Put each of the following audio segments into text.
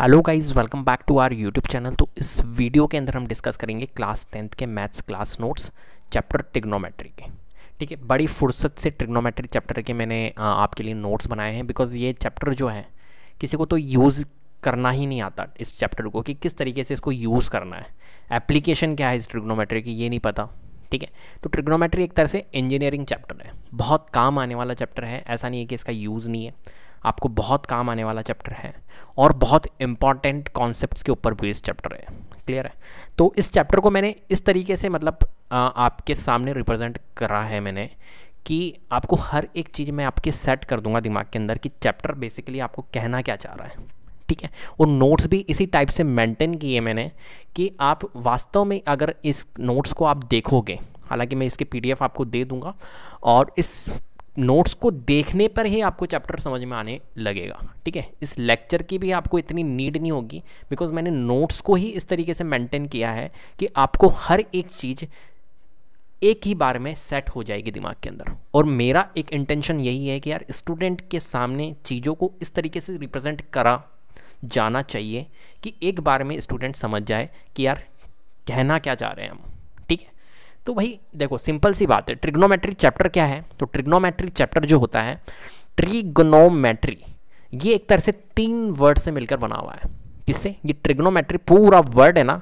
hello guys welcome back to our YouTube channel तो इस video के अंदर हम डिस्कस करेंगे क्लास टेंथ के maths class notes chapter trigonometry के ठीक है बड़ी फुर्सत से ट्रिग्नोमेट्री चैप्टर के मैंने आ, आपके लिए नोट्स बनाए हैं बिकॉज ये चैप्टर जो है किसी को तो यूज़ करना ही नहीं आता इस चैप्टर को कि किस तरीके से इसको यूज़ करना है एप्लीकेशन क्या है इस ट्रिग्नोमेट्री की ये नहीं पता ठीक है तो ट्रिग्नोमेट्री एक तरह से इंजीनियरिंग चैप्टर है बहुत काम आने वाला चैप्टर है ऐसा नहीं है कि इसका यूज़ नहीं है आपको बहुत काम आने वाला चैप्टर है और बहुत इंपॉर्टेंट कॉन्सेप्ट्स के ऊपर बेस्ड चैप्टर है क्लियर है तो इस चैप्टर को मैंने इस तरीके से मतलब आ, आपके सामने रिप्रेजेंट करा है मैंने कि आपको हर एक चीज़ मैं आपके सेट कर दूंगा दिमाग के अंदर कि चैप्टर बेसिकली आपको कहना क्या चाह रहा है ठीक है और नोट्स भी इसी टाइप से मेंटेन किए मैंने कि आप वास्तव में अगर इस नोट्स को आप देखोगे हालांकि मैं इसके पीडीएफ आपको दे दूंगा और इस नोट्स को देखने पर ही आपको चैप्टर समझ में आने लगेगा ठीक है इस लेक्चर की भी आपको इतनी नीड नहीं होगी बिकॉज मैंने नोट्स को ही इस तरीके से मेंटेन किया है कि आपको हर एक चीज़ एक ही बार में सेट हो जाएगी दिमाग के अंदर और मेरा एक इंटेंशन यही है कि यार स्टूडेंट के सामने चीज़ों को इस तरीके से रिप्रेजेंट करा जाना चाहिए कि एक बार में स्टूडेंट समझ जाए कि यार कहना क्या चाह रहे हैं हम तो भाई देखो सिंपल सी बात है ट्रिग्नोमेट्री चैप्टर क्या है तो ट्रिग्नोमेट्री चैप्टर जो होता है ट्रिग्नोमेट्री ये एक तरह से तीन वर्ड से मिलकर बना हुआ है किससे ये ट्रिग्नोमेट्री पूरा वर्ड है ना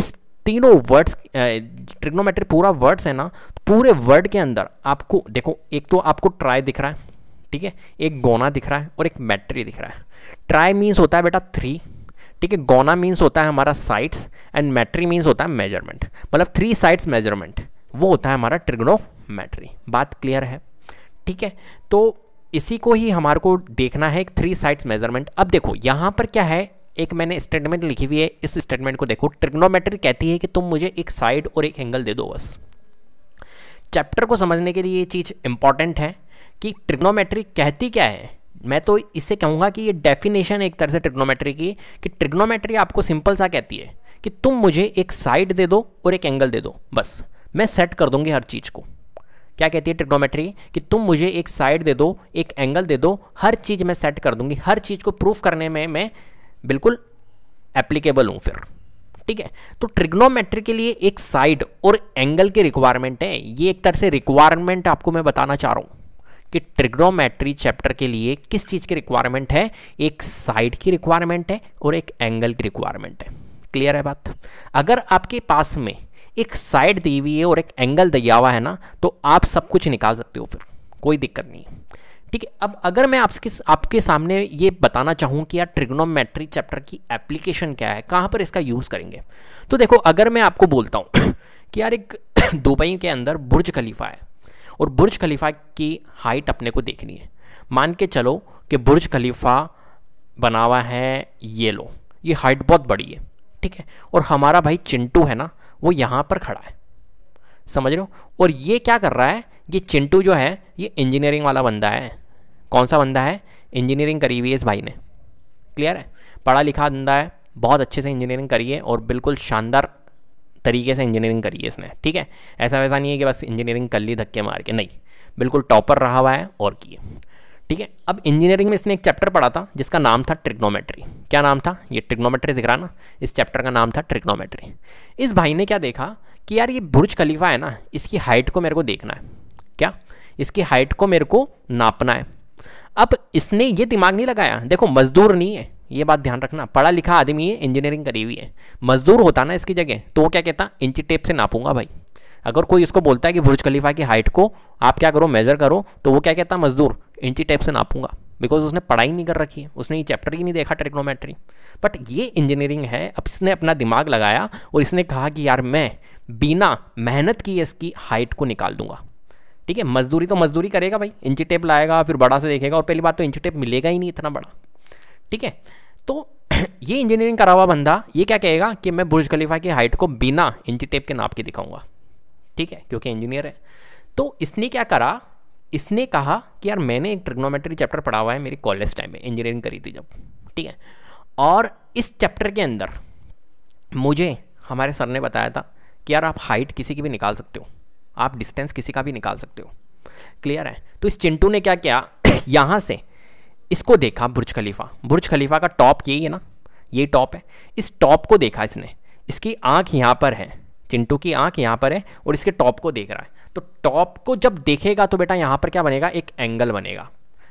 इस तीनों वर्ड्स ट्रिग्नोमेट्री पूरा वर्ड्स है ना तो पूरे वर्ड के अंदर आपको देखो एक तो आपको ट्राई दिख रहा है ठीक है एक गोना दिख रहा है और एक मैट्री दिख रहा है ट्राई मीन्स होता है बेटा थ्री ठीक है गोना मीन्स होता है हमारा साइट्स एंड मैट्री मीन्स होता है मेजरमेंट मतलब थ्री साइट्स मेजरमेंट वो होता है हमारा ट्रिग्नोमैट्री बात क्लियर है ठीक है तो इसी को ही हमारे को देखना है थ्री साइड्स मेजरमेंट अब देखो यहाँ पर क्या है एक मैंने स्टेटमेंट लिखी हुई है इस स्टेटमेंट को देखो ट्रिग्नोमेट्री कहती है कि तुम मुझे एक साइड और एक एंगल दे दो बस चैप्टर को समझने के लिए ये चीज़ इंपॉर्टेंट है कि ट्रिग्नोमेट्री कहती क्या है मैं तो इससे कहूँगा कि ये डेफिनेशन एक तरह से ट्रिग्नोमेट्री की कि ट्रिग्नोमेट्री आपको सिंपल सा कहती है कि तुम मुझे एक साइड दे दो और एक एंगल दे दो बस मैं सेट कर दूंगी हर चीज़ को क्या कहती है ट्रिग्नोमेट्री कि तुम मुझे एक साइड दे दो एक एंगल दे दो हर चीज़ मैं सेट कर दूंगी हर चीज़ को प्रूफ करने में मैं बिल्कुल एप्लीकेबल हूँ फिर ठीक है तो ट्रिग्नोमेट्री के लिए एक साइड और एंगल की रिक्वायरमेंट है ये एक तरह से रिक्वायरमेंट आपको मैं बताना चाह रहा हूँ कि ट्रिग्नोमेट्री चैप्टर के लिए किस चीज़ की रिक्वायरमेंट है एक साइड की रिक्वायरमेंट है और एक एंगल की रिक्वायरमेंट है क्लियर है बात अगर आपके पास में एक साइड दी हुई है और एक एंगल दिया हुआ है ना तो आप सब कुछ निकाल सकते हो फिर कोई दिक्कत नहीं है ठीक है अब अगर मैं आपके आपके सामने ये बताना चाहूँ कि यार ट्रिग्नोमेट्री चैप्टर की एप्लीकेशन क्या है कहाँ पर इसका यूज़ करेंगे तो देखो अगर मैं आपको बोलता हूँ कि यार एक दुबई के अंदर बुर्ज खलीफा है और बुर्ज खलीफा की हाइट अपने को देखनी है मान के चलो कि बुर्ज खलीफा बना हुआ है ये लो ये हाइट बहुत बड़ी है ठीक है और हमारा भाई चिंटू है ना वो यहाँ पर खड़ा है समझ लो और ये क्या कर रहा है ये चिंटू जो है ये इंजीनियरिंग वाला बंदा है कौन सा बंदा है इंजीनियरिंग करी हुई है इस भाई ने क्लियर है पढ़ा लिखा बंदा है बहुत अच्छे से इंजीनियरिंग करी है और बिल्कुल शानदार तरीके से इंजीनियरिंग करी है इसने ठीक है ऐसा वैसा नहीं है कि बस इंजीनियरिंग कर ली धक्के मार के नहीं बिल्कुल टॉपर रहा हुआ है और किए ठीक है अब इंजीनियरिंग में इसने एक चैप्टर पढ़ा था जिसका नाम था ट्रिग्नोमेट्री क्या नाम था ये ट्रिग्नोमेट्री दिख रहा ना इस चैप्टर का नाम था ट्रिग्नोमेट्री इस भाई ने क्या देखा कि यार ये बुर्ज खलीफा है ना इसकी हाइट को मेरे को देखना है क्या इसकी हाइट को मेरे को नापना है अब इसने ये दिमाग नहीं लगाया देखो मजदूर नहीं है ये बात ध्यान रखना पढ़ा लिखा आदमी है इंजीनियरिंग करी हुई है मजदूर होता ना इसकी जगह तो वो क्या कहता इंची टेप से नापूंगा भाई अगर कोई इसको बोलता है कि बुर्ज खलीफा की हाइट को आप क्या करो मेजर करो तो वो क्या कहता मजदूर इंची टेप से नापूंगा बिकॉज उसने पढ़ाई नहीं कर रखी है उसने ये चैप्टर ही नहीं देखा ट्रिग्नोमेट्री बट ये इंजीनियरिंग है अब इसने अपना दिमाग लगाया और इसने कहा कि यार मैं बिना मेहनत किए इसकी हाइट को निकाल दूंगा ठीक है मजदूरी तो मजदूरी करेगा भाई इंची टेप लाएगा फिर बड़ा से देखेगा और पहली बात तो इंची टेप मिलेगा ही नहीं इतना बड़ा ठीक है तो ये इंजीनियरिंग करा हुआ बंदा ये क्या कहेगा कि मैं बुर्ज खलीफा की हाइट को बिना इंची टेप के नाप के दिखाऊंगा ठीक है क्योंकि इंजीनियर है तो इसने क्या करा इसने कहा कि यार मैंने एक ट्रिग्नोमेट्री चैप्टर पढ़ा हुआ है मेरी कॉलेज टाइम में इंजीनियरिंग करी थी जब ठीक है और इस चैप्टर के अंदर मुझे हमारे सर ने बताया था कि यार आप हाइट किसी की भी निकाल सकते हो आप डिस्टेंस किसी का भी निकाल सकते हो क्लियर है तो इस चिंटू ने क्या किया यहाँ से इसको देखा बुर्ज खलीफा बुर्ज खलीफा का टॉप यही है ना ये टॉप है इस टॉप को देखा इसने इसकी आँख यहाँ पर है चिंटू की आँख यहाँ पर है और इसके टॉप को देख रहा है तो टॉप को जब देखेगा तो बेटा यहाँ पर क्या बनेगा एक एंगल बनेगा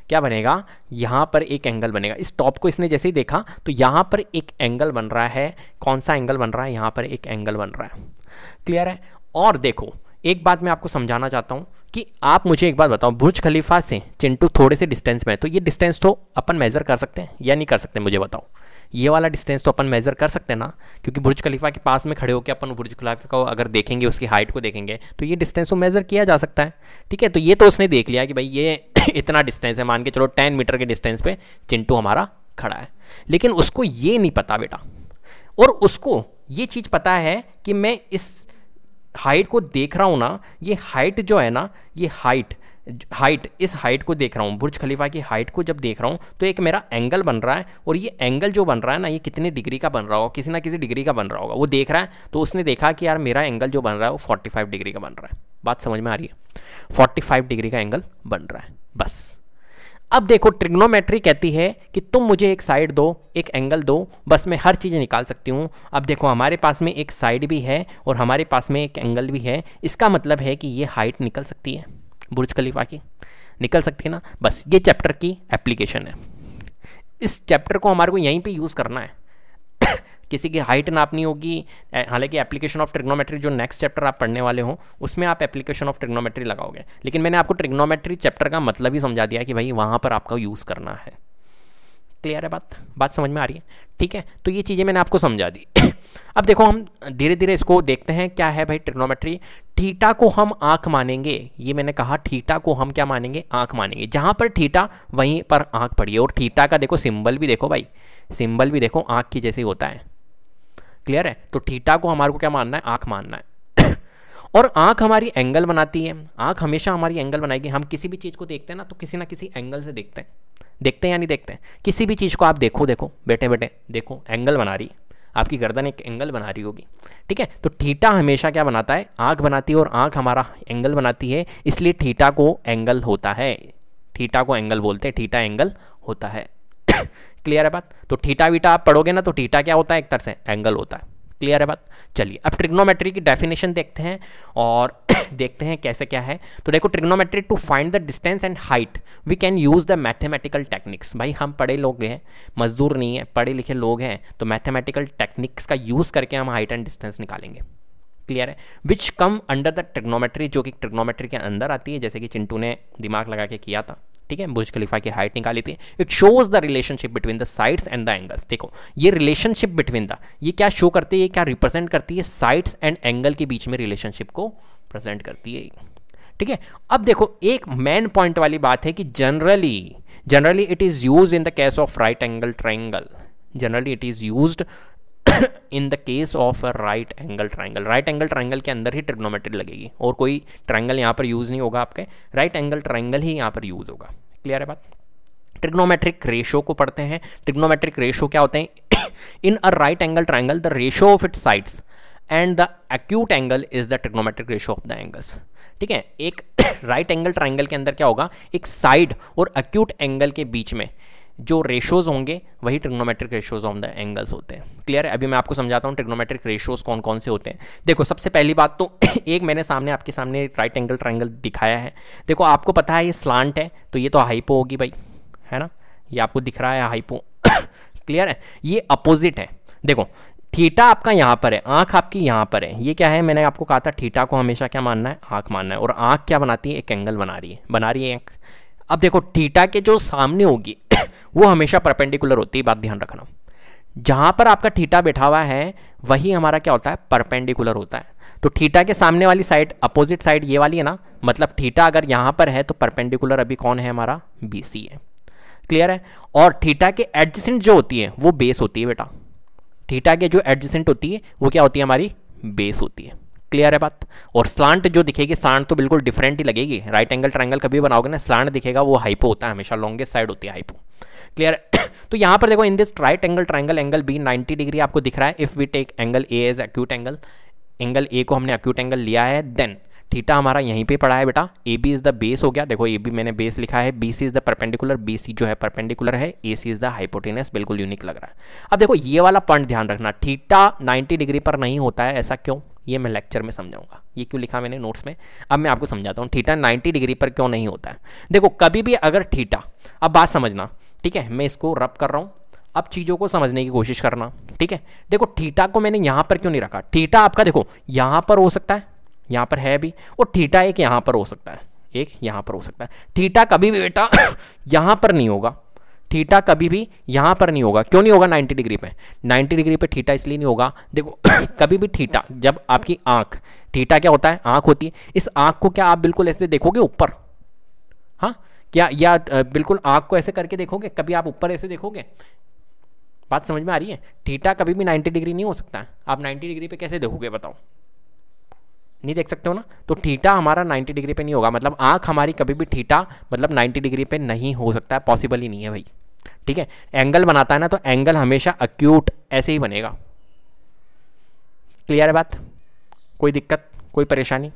क्या बनेगा यहाँ पर एक एंगल बनेगा इस टॉप को इसने जैसे ही देखा तो यहाँ पर एक एंगल बन रहा है कौन सा एंगल बन रहा है यहाँ पर एक एंगल बन रहा है क्लियर है और देखो एक बात मैं आपको समझाना चाहता हूँ कि आप मुझे एक बात बताओ बुर्ज खलीफा से चिंटू थोड़े से डिस्टेंस में है तो ये डिस्टेंस तो अपन मेज़र कर सकते हैं या नहीं कर सकते मुझे बताओ ये वाला डिस्टेंस तो अपन मेज़र कर सकते हैं ना क्योंकि बुर्ज खलीफा के पास में खड़े होकर अपन बुर्ज खलीफा को अगर देखेंगे उसकी हाइट को देखेंगे तो ये डिस्टेंस को मेज़र किया जा सकता है ठीक है तो ये तो उसने देख लिया कि भाई ये इतना डिस्टेंस है मान के चलो टेन मीटर के डिस्टेंस पर चिंटू हमारा खड़ा है लेकिन उसको ये नहीं पता बेटा और उसको ये चीज़ पता है कि मैं इस हाइट को देख रहा हूँ ना ये हाइट जो है ना ये हाइट हाइट इस हाइट को देख रहा हूँ बुर्ज खलीफा की हाइट को जब देख रहा हूँ तो एक मेरा एंगल बन रहा है और ये एंगल जो बन रहा है ना ये कितने डिग्री का बन रहा होगा किसी ना किसी डिग्री का बन रहा होगा वो देख रहा है तो उसने देखा कि यार मेरा एंगल जो बन रहा है वो 45 डिग्री का बन रहा है बात समझ में आ रही है फोर्टी डिग्री का एंगल बन रहा है बस अब देखो ट्रिग्नोमेट्री कहती है कि तुम मुझे एक साइड दो एक एंगल दो बस मैं हर चीज़ निकाल सकती हूँ अब देखो हमारे पास में एक साइड भी है और हमारे पास में एक एंगल भी है इसका मतलब है कि ये हाइट निकल सकती है बुर्ज खलीफा की निकल सकती है ना बस ये चैप्टर की एप्लीकेशन है इस चैप्टर को हमारे को यहीं पर यूज़ करना है किसी की हाइट नापनी होगी हालांकि एप्लीकेशन ऑफ ट्रिग्नोमेट्री जो नेक्स्ट चैप्टर आप पढ़ने वाले हो उसमें आप एप्लीकेशन ऑफ ट्रिग्नोमेट्री लगाओगे लेकिन मैंने आपको ट्रिग्नोमेट्री चैप्टर का मतलब ही समझा दिया कि भाई वहाँ पर आपका यूज़ करना है क्लियर है बात बात समझ में आ रही है ठीक है तो ये चीज़ें मैंने आपको समझा दी अब देखो हम धीरे धीरे इसको देखते हैं क्या है भाई ट्रिग्नोमेट्री ठीटा को हम आँख मानेंगे ये मैंने कहा ठीटा को हम क्या मानेंगे आँख मानेंगे जहाँ पर ठीटा वहीं पर आँख पड़ी है और ठीटा का देखो सिंबल भी देखो भाई सिंबल भी देखो आँख की जैसे होता है क्लियर है तो थीटा को हमारे को क्या मानना है आंख मानना है और आंख हमारी एंगल बनाती है आंख हमेशा हमारी एंगल बनाएगी हम किसी भी चीज़ को देखते हैं ना तो किसी ना किसी एंगल से देखते हैं देखते हैं या नहीं देखते हैं किसी भी चीज़ को आप देखो देखो बेटे बेटे देखो एंगल बना रही है आपकी गर्दन एक एंगल बना रही होगी ठीक है तो ठीटा हमेशा क्या बनाता है आँख बनाती है और आँख हमारा एंगल बनाती है इसलिए ठीटा को एंगल होता है ठीटा को एंगल बोलते हैं ठीटा एंगल होता है क्लियर है बात तो ठीटा वीटा आप पढ़ोगे ना तो ठीटा क्या होता है एक तरह से एंगल होता है क्लियर है बात चलिए अब ट्रिग्नोमेट्री की डेफिनेशन देखते हैं और देखते हैं कैसे क्या है तो देखो trigonometry to find the distance and height we can use the mathematical techniques भाई हम पढ़े लोग हैं मजदूर नहीं है पढ़े लिखे लोग हैं तो मैथमेटिकल टेक्निक्स का यूज़ करके हम हाइट एंड डिस्टेंस निकालेंगे क्लियर है which come under the trigonometry जो कि ट्रिग्नोमेट्री के अंदर आती है जैसे कि चिंटू ने दिमाग लगा के किया था ठीक है बुर्ज खलीफा की हाइट निकाली थी it shows the relationship between the sides and the angles देखो ये रिलेशनशिप बिटवीन द ये क्या शो करती है क्या रिप्रेजेंट करती है साइड्स एंड एंगल के बीच में रिलेशनशिप को प्रेजेंट करती है ठीक है अब देखो एक मेन पॉइंट वाली बात है कि generally generally it is use in the case of right angle triangle generally it is use in the case of right angle triangle right angle triangle के अंदर ही ट्रिग्नोमेट्री लगेगी और कोई ट्राइंगल यहाँ पर यूज़ नहीं होगा आपके राइट एंगल ट्राइंगल ही यहाँ पर यूज़ होगा क्लियर है बात ट्रिग्नोमेट्रिक रेशो को पढ़ते हैं ट्रिग्नोमेट्रिक रेशो क्या होते हैं in a right angle triangle the ratio of it sides and the acute angle is the trigonometric ratio of the angles ठीक है एक राइट एंगल ट्राइंगल के अंदर क्या होगा एक साइड और अक्यूट एंगल के बीच में जो रेशोज़ होंगे वही trigonometric ratios on the angles होते हैं क्लियर है अभी मैं आपको समझाता हूँ ट्रिग्नोमेट्रिक रेशोज़ कौन कौन से होते हैं देखो सबसे पहली बात तो एक मैंने सामने आपके सामने राइट एंगल ट्राइंगल दिखाया है देखो आपको पता है ये स्लांट है तो ये तो हाइपो होगी भाई है ना ये आपको दिख रहा है हाइपो क्लियर है ये अपोजिट है देखो थीटा आपका यहाँ पर है आँख आपकी यहाँ पर है ये क्या है मैंने आपको कहा था थीटा को हमेशा क्या मानना है आँख मानना है और आँख क्या बनाती है एक एंगल बना रही है बना रही है एक अब देखो थीटा के जो सामने होगी वो हमेशा परपेंडिकुलर होती है बात ध्यान रखना जहाँ पर आपका ठीटा बैठा हुआ है वही हमारा क्या होता है परपेंडिकुलर होता है तो ठीटा के सामने वाली साइड अपोजिट साइड ये वाली है ना मतलब ठीटा अगर यहाँ पर है तो परपेंडिकुलर अभी कौन है हमारा बी है क्लियर है और ठीटा के एडजसेंट जो होती है वो बेस होती है बेटा ठीटा के जो एडजसेंट होती है वो क्या होती है हमारी बेस होती है क्लियर है बात और स्लांट जो दिखेगी स्लांट तो बिल्कुल डिफरेंट ही लगेगी राइट एंगल ट्राइंगल कभी बनाओगे ना स्लांट दिखेगा वो हाइपो होता है हमेशा लॉन्गेस्ट साइड होती है हाइपो क्लियर तो यहाँ पर देखो in this right angle triangle angle B ninety degree आपको दिख रहा है if we take angle A as acute angle angle A को हमने एक्यूट एंगल लिया है देन थीटा हमारा यहीं पे पड़ा है बेटा A B is the base हो गया देखो ए बी मैंने बेस लिखा है B C is the perpendicular B C जो है परपेंडिकुलर है A C is the hypotenuse बिल्कुल यूनिक लग रहा है अब देखो ये वाला पॉइंट ध्यान रखना थीटा 90 डिग्री पर नहीं होता है ऐसा क्यों ये मैं लेक्चर में समझाऊंगा ये क्यों लिखा मैंने नोट्स में अब मैं आपको समझाता हूँ ठीटा 90 डिग्री पर क्यों नहीं होता है देखो कभी भी अगर ठीटा अब बात समझना ठीक है मैं इसको रब कर रहा हूँ अब चीज़ों को समझने की कोशिश करना ठीक है देखो ठीटा को मैंने यहाँ पर क्यों नहीं रखा ठीटा आपका देखो यहाँ पर हो सकता है यहाँ पर है भी और ठीटा एक यहाँ पर हो सकता है एक यहाँ पर हो सकता है ठीटा कभी भी बेटा यहाँ पर नहीं होगा थीटा कभी भी यहाँ पर नहीं होगा क्यों नहीं होगा 90 डिग्री पे 90 डिग्री पे थीटा इसलिए नहीं होगा देखो कभी भी थीटा जब आपकी आँख थीटा क्या होता है आँख होती है इस आँख को क्या आप बिल्कुल ऐसे देखोगे ऊपर हाँ क्या या बिल्कुल आँख को ऐसे करके देखोगे कभी आप ऊपर ऐसे देखोगे बात समझ में आ रही है थीटा कभी भी 90 डिग्री नहीं हो सकता है आप 90 डिग्री पे कैसे देखोगे बताओ नहीं देख सकते हो ना तो थीटा हमारा 90 डिग्री पे नहीं होगा मतलब आँख हमारी कभी भी थीटा मतलब 90 डिग्री पे नहीं हो सकता है पॉसिबल ही नहीं है भाई ठीक है एंगल बनाता है ना तो एंगल हमेशा अक्यूट ऐसे ही बनेगा क्लियर है बात कोई दिक्कत कोई परेशानी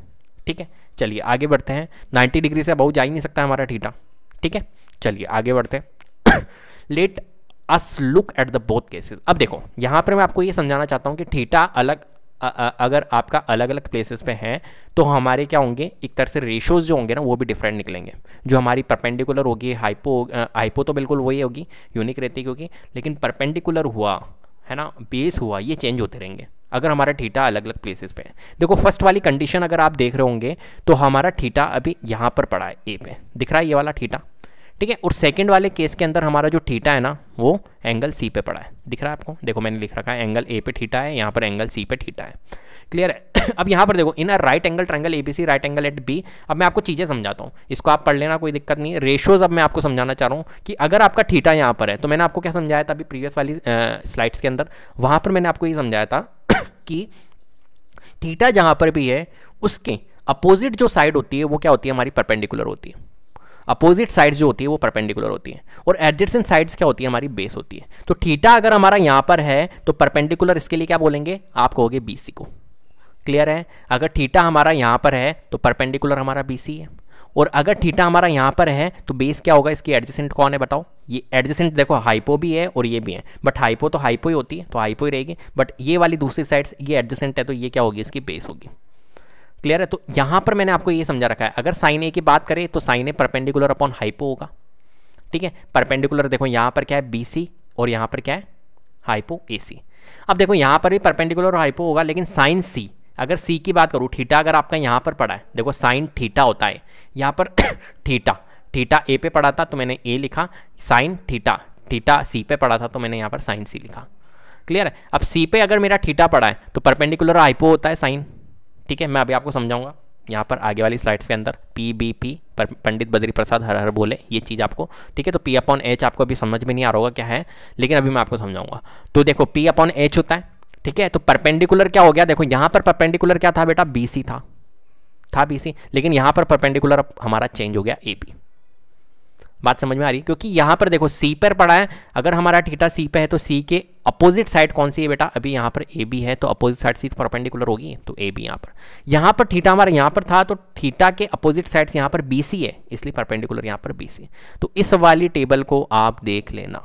ठीक है चलिए आगे बढ़ते हैं 90 डिग्री से बहुत जा ही नहीं सकता हमारा ठीटा ठीक है चलिए आगे बढ़ते हैं let us look at the both cases अब देखो यहाँ पर मैं आपको ये समझाना चाहता हूँ कि ठीटा अलग अगर आपका अलग अलग प्लेसेस पे हैं तो हमारे क्या होंगे एक तरह से रेशोज जो होंगे ना वो भी डिफरेंट निकलेंगे जो हमारी परपेंडिकुलर होगी हाइपो हाइपो तो बिल्कुल वही होगी यूनिक रहती क्योंकि लेकिन परपेंडिकुलर हुआ है ना बेस हुआ ये चेंज होते रहेंगे अगर हमारा ठीटा अलग अलग प्लेसेस पे है देखो फर्स्ट वाली कंडीशन अगर आप देख रहे होंगे तो हमारा ठीटा अभी यहाँ पर पड़ा है ए पे दिख रहा है ये वाला ठीठा ठीक है और सेकंड वाले केस के अंदर हमारा जो ठीटा है ना वो एंगल सी पे पड़ा है दिख रहा है आपको देखो मैंने लिख रखा है एंगल ए पे ठीटा है यहाँ पर एंगल सी पे ठीटा है क्लियर है अब यहाँ पर देखो in right angle triangle A B C right angle at B अब मैं आपको चीज़ें समझाता हूँ इसको आप पढ़ लेना कोई दिक्कत नहीं है रेशोज़ अब मैं आपको समझाना चाह रहा हूँ कि अगर आपका ठीटा यहाँ पर है तो मैंने आपको क्या समझाया था अभी प्रीवियस वाली स्लाइड्स के अंदर वहाँ पर मैंने आपको ये समझाया था कि ठीटा जहाँ पर भी है उसके अपोजिट जो साइड होती है वो क्या होती है हमारी परपेंडिकुलर होती है अपोजिट साइड्स जो होती है वो परपेंडिकुलर होती है और एडजस्टेंट साइड्स क्या होती है हमारी बेस होती है तो ठीटा अगर हमारा यहाँ पर है तो परपेंडिकुलर इसके लिए क्या बोलेंगे आप कहोगे बी को क्लियर है अगर ठीटा हमारा यहाँ पर है तो परपेंडिकुलर हमारा बी है और अगर ठीटा हमारा यहाँ पर है तो बेस क्या होगा इसकी एडजेसेंट कौन है बताओ ये एडजेसेंट देखो हाइपो भी है और ये भी है बट हाइपो तो हाइपो ही होती है तो हाइपो ही रहेगी बट ये वाली दूसरी साइड्स ये एडजेसेंट है तो ये क्या होगी इसकी बेस होगी क्लियर है तो यहां पर मैंने आपको ये समझा रखा है अगर साइन ए की बात करें तो sine A perpendicular upon hypo होगा ठीक है परपेंडिकुलर देखो यहां पर क्या है बी सी और यहां पर क्या है हाइपो ए सी अब देखो यहां पर भी परपेंडिकुलर और हाइपो होगा लेकिन साइन सी अगर सी की बात करूँ ठीटा अगर आपका यहाँ पर पड़ा है देखो साइन ठीटा होता है यहां पर ठीटा ठीटा ए पे पड़ा था तो मैंने ए लिखा साइन ठीटा ठीटा सी पे पड़ा था तो मैंने यहाँ पर साइन सी लिखा क्लियर है अब सी पे अगर मेरा ठीटा पड़ा है तो परपेंडिकुलर हाइपो होता है साइन ठीक है मैं अभी आपको समझाऊंगा यहाँ पर आगे वाली स्लाइड्स के अंदर पी बी पी पर पंडित बद्री प्रसाद हर हर बोले ये चीज़ आपको ठीक है तो पी अपॉन एच आपको अभी समझ में नहीं आ रहा होगा क्या है लेकिन अभी मैं आपको समझाऊंगा तो देखो पी अपॉन एच होता है ठीक है तो परपेंडिकुलर क्या हो गया देखो यहाँ पर परपेंडिकुलर क्या था बेटा बी सी था था बी सी लेकिन यहाँ पर परपेंडिकुलर हमारा चेंज हो गया ए पी बात समझ में आ रही है क्योंकि यहां पर देखो सी पर पड़ा है अगर हमारा थीटा सी पे है तो सी के अपोजिट साइड कौन सी है बेटा अभी यहाँ पर ए बी है तो अपोजिट साइड सी परपेंडिकुलर होगी तो ए बी यहां पर यहां पर थीटा हमारा यहां पर था तो थीटा के अपोजिट साइड यहाँ पर बी सी है इसलिए परपेंडिकुलर यहां पर बी सी तो इस वाली टेबल को आप देख लेना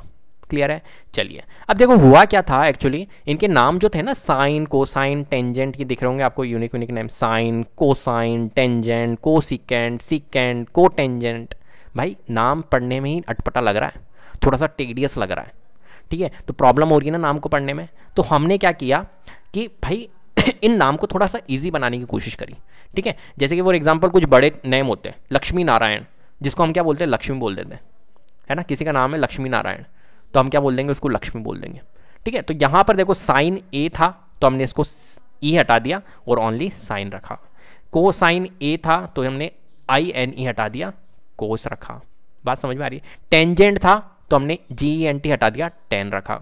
क्लियर है चलिए अब देखो हुआ क्या था एक्चुअली इनके नाम जो थे ना साइन कोसाइन टेंजेंट ये दिख रहे होंगे आपको unique unique name sine cosine tangent cosecant secant cotangent भाई नाम पढ़ने में ही अटपटा लग रहा है थोड़ा सा टेडियस लग रहा है ठीक है तो प्रॉब्लम हो रही है ना नाम को पढ़ने में तो हमने क्या किया कि भाई इन नाम को थोड़ा सा ईजी बनाने की कोशिश करी ठीक है जैसे कि फॉर एग्जाम्पल कुछ बड़े नेम होते हैं लक्ष्मी नारायण जिसको हम क्या बोलते हैं लक्ष्मी बोल देते हैं है ना किसी का नाम है लक्ष्मी नारायण तो हम क्या बोल देंगे उसको लक्ष्मी बोल देंगे ठीक है तो यहाँ पर देखो साइन ए था तो हमने इसको ई e हटा दिया और ओनली साइन रखा को साइन ए था तो हमने आई एन ई हटा दिया कोस रखा बात समझ में आ रही है टेंजेंट था तो हमने जी एन टी हटा दिया टेन रखा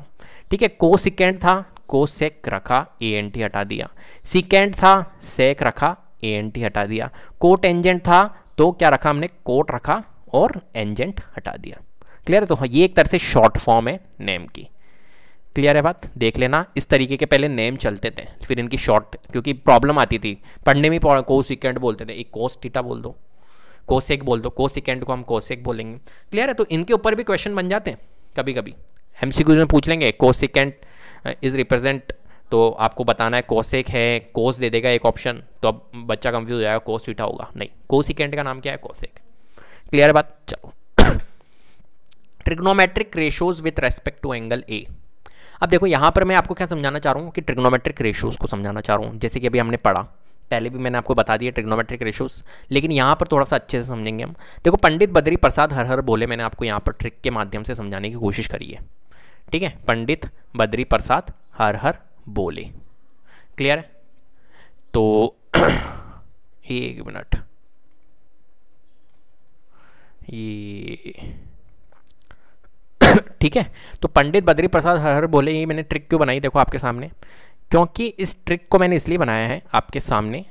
ठीक है कोसिकेंट था कोसेक रखा ए एन टी हटा दिया सिकेंट था सेक रखा ए एन टी हटा दिया कोट एंजेंट था तो क्या रखा हमने कोट रखा और एंजेंट हटा दिया क्लियर है तो हाँ, ये एक तरह से शॉर्ट फॉर्म है नेम की क्लियर है बात देख लेना इस तरीके के पहले नेम चलते थे फिर इनकी शॉर्ट क्योंकि प्रॉब्लम आती थी पढ़ने में कोसिकेंट बोलते थे एक कोस टीटा बोल दो कोसेक बोल दो कोसेकेंड को हम कोसेक बोलेंगे क्लियर है तो इनके ऊपर भी क्वेश्चन बन जाते हैं कभी कभी एम में पूछ लेंगे कोसेकेंड इज रिप्रेजेंट तो आपको बताना है कोसेक है कोस दे देगा एक ऑप्शन तो अब बच्चा कंफ्यूज हो जाएगा कोस थीटा होगा नहीं कोसिकेंट का नाम क्या है कोसेक क्लियर बात चलो trigonometric ratios with respect to angle A अब देखो यहाँ पर मैं आपको क्या समझाना चाह रहा हूँ कि ट्रिग्नोमेट्रिक रेशोज को समझाना चाह रहा हूँ जैसे कि अभी हमने पढ़ा पहले भी मैंने आपको बता दिया ट्रिग्नोमेट्रिक रेशोस लेकिन यहाँ पर थोड़ा सा अच्छे से समझेंगे हम देखो पंडित बद्री प्रसाद हर हर बोले मैंने आपको यहाँ पर ट्रिक के माध्यम से समझाने की कोशिश करी है ठीक है पंडित बद्री प्रसाद हर हर बोले क्लियर है तो एक मिनट ये ठीक है तो पंडित बद्री प्रसाद हर हर बोले ये मैंने ट्रिक क्यों बनाई देखो आपके सामने क्योंकि इस ट्रिक को मैंने इसलिए बनाया है आपके सामने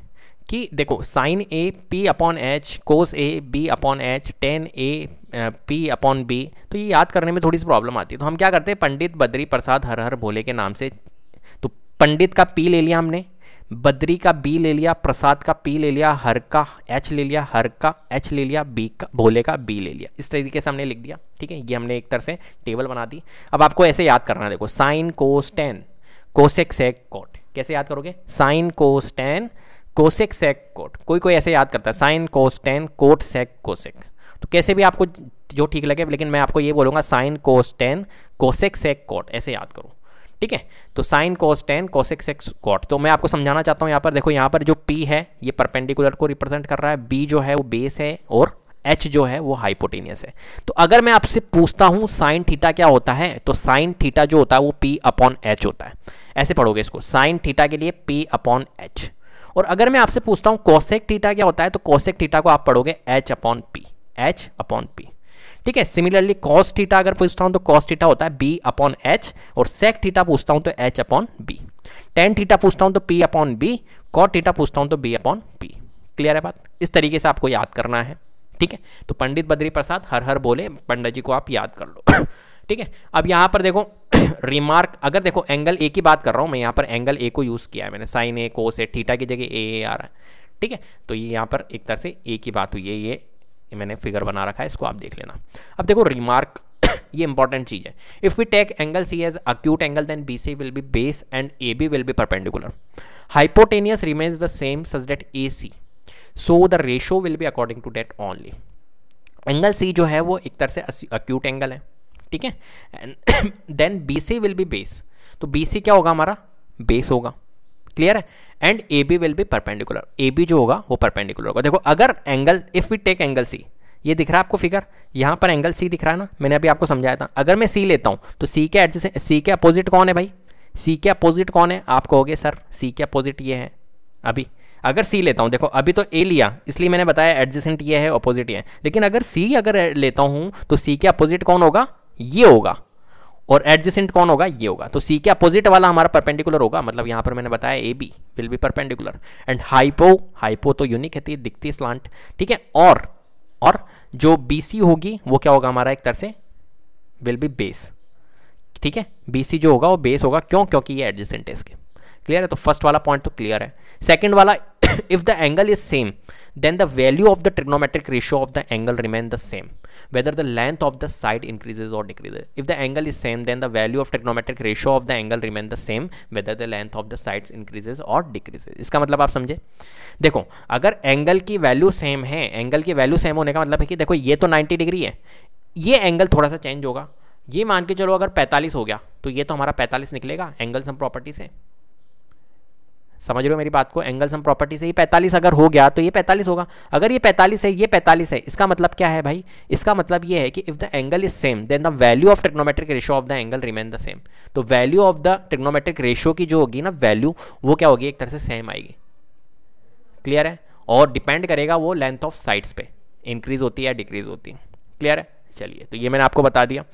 कि देखो sine A P upon H cos A B upon H tan A P upon B तो ये याद करने में थोड़ी सी प्रॉब्लम आती है तो हम क्या करते हैं पंडित बद्री प्रसाद हर हर भोले के नाम से तो पंडित का पी ले लिया हमने बद्री का बी ले लिया प्रसाद का पी ले लिया हर का एच ले लिया हर का एच ले लिया बी का भोले का बी ले लिया इस तरीके से हमने लिख दिया ठीक है ये हमने एक तरह से टेबल बना दी अब आपको ऐसे याद करना देखो sine cos tan cosec sec cot कैसे याद करोगे sine cos tan cosec sec cot कोई कोई ऐसे याद करता है sine cos tan cot sec cosec तो कैसे भी आपको जो ठीक लगे लेकिन मैं आपको ये बोलूँगा sine cos tan cosec sec cot ऐसे याद करो ठीक है तो sine cos tan cosec sec cot तो मैं आपको समझाना चाहता हूँ यहाँ पर देखो यहाँ पर जो पी है ये परपेंडिकुलर को रिप्रेजेंट कर रहा है बी जो है वो बेस है और एच जो है वो हाइपोटेनियस है तो अगर मैं आपसे पूछता हूँ साइन थीटा क्या होता है तो साइन थीटा जो होता है वो पी अपॉन एच होता है ऐसे पढ़ोगे इसको साइन थीटा के लिए पी अपॉन एच और अगर मैं आपसे पूछता हूँ कॉसेक थीटा क्या होता है तो कॉसेक थीटा को आप पढ़ोगे H upon P H upon P ठीक है सिमिलरली कॉस थीटा अगर पूछता हूँ तो कॉस थीटा होता है बी अपॉन एच और सेक थीटा पूछता हूँ तो H upon B tan theta पूछता हूँ तो P upon B cot theta पूछता हूँ तो बी अपॉन पी क्लियर है बात इस तरीके से आपको याद करना है ठीक है तो पंडित बद्री प्रसाद हर हर बोले पंडित जी को आप याद कर लो ठीक है अब यहाँ पर देखो रिमार्क अगर देखो एंगल ए की बात कर रहा हूँ मैं यहाँ पर एंगल ए को यूज़ किया है मैंने साइन ए को से थीटा की जगह ए ए आ रहा है ठीक है तो ये यहाँ पर एक तरह से ए की बात हुई है ये मैंने फिगर बना रखा है इसको आप देख लेना अब देखो रिमार्क ये इंपॉर्टेंट चीज़ है if we take angle C as acute angle then B C will be base and A B will be perpendicular hypotenuse remains the same such that A C so the ratio will be according to that only angle C जो है वो एक तरह से acute angle है ठीक है and then B C will be base तो बी सी क्या होगा हमारा बेस होगा क्लियर है and A B will be perpendicular A B जो होगा वो परपेंडिकुलर होगा देखो अगर angle if we take angle C ये दिख रहा है आपको फिगर यहाँ पर एंगल सी दिख रहा है ना मैंने अभी आपको समझाया था अगर मैं सी लेता हूँ तो सी के एडजस्ट सी के अपोजिट कौन है भाई सी के अपोजिट कौन है आप कहोगे सर सी के अपोजिट ये है अभी अगर सी लेता हूँ देखो अभी तो ए लिया इसलिए मैंने बताया एडजेसेंट ये है अपोजिट ये है लेकिन अगर सी अगर लेता हूँ तो सी के अपोजिट कौन होगा ये होगा और एडजेसेंट कौन होगा ये होगा तो सी के अपोजिट वाला हमारा परपेंडिकुलर होगा मतलब यहाँ पर मैंने बताया A B will be perpendicular and hypo hypo तो यूनिक है तो दिखती स्लांट ठीक है और और जो बी सी होगी वो क्या होगा हमारा एक तरह से विल बी बेस ठीक है बी सी जो होगा वो बेस होगा क्यों क्योंकि ये एडजेसेंट है इसके क्लियर है तो फर्स्ट वाला पॉइंट तो क्लियर है सेकंड वाला if the angle is same then the value of the trigonometric ratio of the angle remain the same whether the length of the side increases or decreases if the angle is same then the value of trigonometric ratio of the angle remain the same whether the length of the sides increases or decreases इसका मतलब आप समझे देखो अगर angle की value same है angle की value same होने का मतलब है कि देखो ये तो 90 डिग्री है ये एंगल थोड़ा सा चेंज होगा ये मान के चलो अगर 45 हो गया तो ये तो हमारा 45 निकलेगा एंगल सम प्रॉपर्टी से समझ रहे हो मेरी बात को एंगल सम प्रॉपर्टी से ये 45 अगर हो गया तो ये 45 होगा अगर ये 45 है ये 45 है इसका मतलब क्या है भाई इसका मतलब ये है कि if the angle is same then the value of trigonometric ratio of the angle remain the same तो value of the trigonometric ratio की जो होगी ना वैल्यू वो क्या होगी एक तरह से सेम आएगी क्लियर है और डिपेंड करेगा वो लेंथ ऑफ साइड्स पे इंक्रीज होती है या डिक्रीज होती है क्लियर है चलिए तो ये मैंने आपको बता दिया